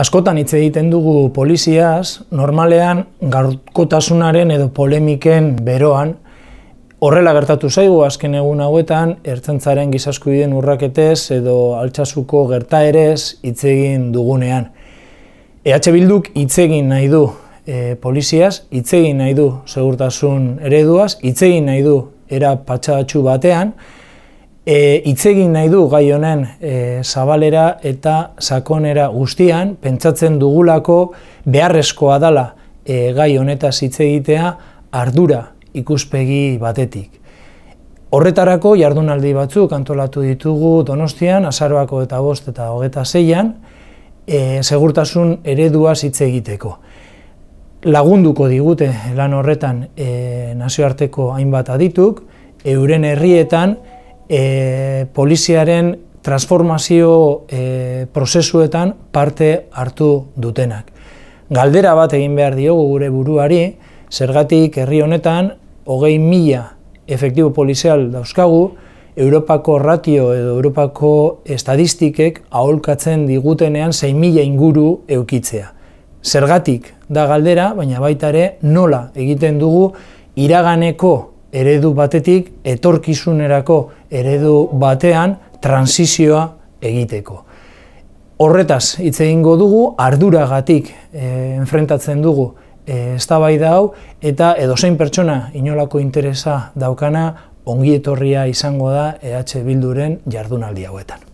Askotan hitz egiten dugu poliziaz, normalean gaurkotasunaren edo polemiken beroan, Horrela gertatu zaigu azken egun hauetan, ertzantzaren gizaskuiden urraketez edo altxasuko gertaerez hitz egin dugunean. EH Bilduk hitz egin nahi du e, poliziaz, hitz egin nahi du segurtasun ereduaz, hitz egin nahi du era patxatxu batean, e, itzegin nahi du gai honen e, zabalera eta sakonera guztian, pentsatzen dugulako beharrezkoa dala e, gai honeta hitz egitea ardura ikuspegi batetik. Horretarako jardunaldi batzuk antolatu ditugu Donostian, Azarbako eta Bost eta Hogeta Zeian, e, segurtasun eredua hitz egiteko. Lagunduko digute lan horretan nazioarteko hainbat adituk, euren herrietan, e, poliziaren transformazio e, prozesuetan parte hartu dutenak. Galdera bat egin behar diogu gure buruari, zergatik herri honetan, hogei mila efektibo polizial dauzkagu, Europako ratio edo Europako estadistikek aholkatzen digutenean 6 mila inguru eukitzea. Zergatik da galdera, baina baita ere nola egiten dugu iraganeko eredu batetik etorkizunerako eredu batean transizioa egiteko. Horretaz hitz egingo dugu arduragatik e, enfrentatzen dugu e, eh, eztabai da hau eta edozein pertsona inolako interesa daukana ongi etorria izango da EH bilduren jardunaldi hauetan.